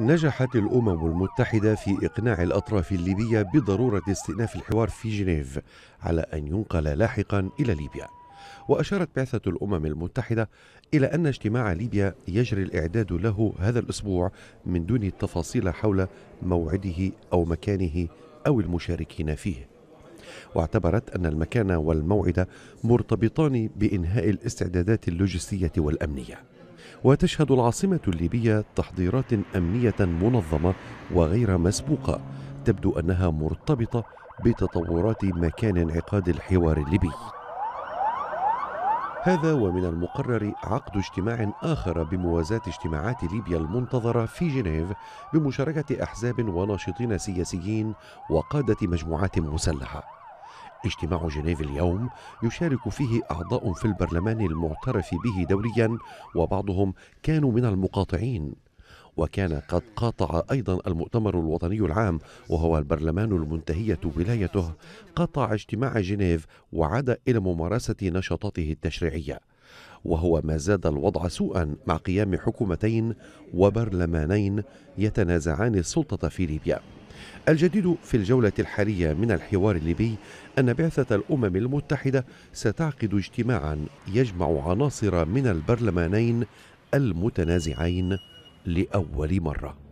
نجحت الأمم المتحدة في إقناع الأطراف الليبية بضرورة استئناف الحوار في جنيف على أن ينقل لاحقا إلى ليبيا وأشارت بعثة الأمم المتحدة إلى أن اجتماع ليبيا يجري الإعداد له هذا الأسبوع من دون تفاصيل حول موعده أو مكانه أو المشاركين فيه واعتبرت أن المكان والموعد مرتبطان بإنهاء الاستعدادات اللوجستية والأمنية وتشهد العاصمة الليبية تحضيرات أمنية منظمة وغير مسبوقة تبدو أنها مرتبطة بتطورات مكان انعقاد الحوار الليبي هذا ومن المقرر عقد اجتماع آخر بموازاة اجتماعات ليبيا المنتظرة في جنيف بمشاركة أحزاب وناشطين سياسيين وقادة مجموعات مسلحة اجتماع جنيف اليوم يشارك فيه أعضاء في البرلمان المعترف به دوليا وبعضهم كانوا من المقاطعين وكان قد قاطع أيضا المؤتمر الوطني العام وهو البرلمان المنتهية ولايته قاطع اجتماع جنيف وعاد إلى ممارسة نشاطاته التشريعية وهو ما زاد الوضع سوءا مع قيام حكومتين وبرلمانين يتنازعان السلطة في ليبيا الجديد في الجولة الحالية من الحوار الليبي أن بعثة الأمم المتحدة ستعقد اجتماعا يجمع عناصر من البرلمانين المتنازعين لأول مرة